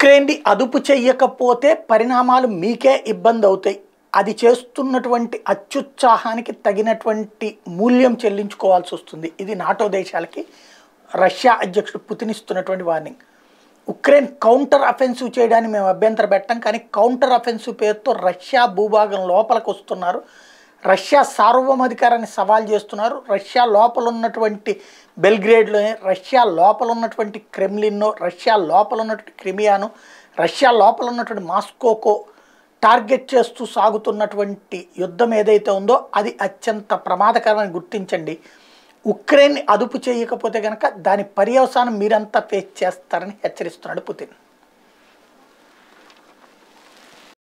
ఉక్రెయిన్ని అదుపు చెయ్యకపోతే పరిణామాలు మీకే ఇబ్బంది అవుతాయి అది చేస్తున్నటువంటి అత్యుత్సాహానికి తగినటువంటి మూల్యం చెల్లించుకోవాల్సి వస్తుంది ఇది నాటో దేశాలకి రష్యా అధ్యక్షుడు పుతిన్ ఇస్తున్నటువంటి వార్నింగ్ ఉక్రెయిన్ కౌంటర్ అఫెన్సివ్ చేయడానికి మేము అభ్యంతర పెట్టాం కానీ కౌంటర్ అఫెన్సివ్ పేరుతో రష్యా భూభాగం లోపలికి వస్తున్నారు రష్యా సార్వభౌమాధికారాన్ని సవాల్ చేస్తున్నారు రష్యా లోపల ఉన్నటువంటి బెల్గ్రేడ్లోనే రష్యా లోపల ఉన్నటువంటి క్రెమ్లిన్నో రష్యా లోపల ఉన్నటువంటి క్రిమియాను రష్యా లోపల ఉన్నటువంటి మాస్కోకో టార్గెట్ చేస్తూ సాగుతున్నటువంటి యుద్ధం ఏదైతే ఉందో అది అత్యంత ప్రమాదకరమని గుర్తించండి ఉక్రెయిన్ అదుపు చేయకపోతే కనుక దాని పర్యవసానం మీరంతా ఫేస్ చేస్తారని హెచ్చరిస్తున్నాడు పుతిన్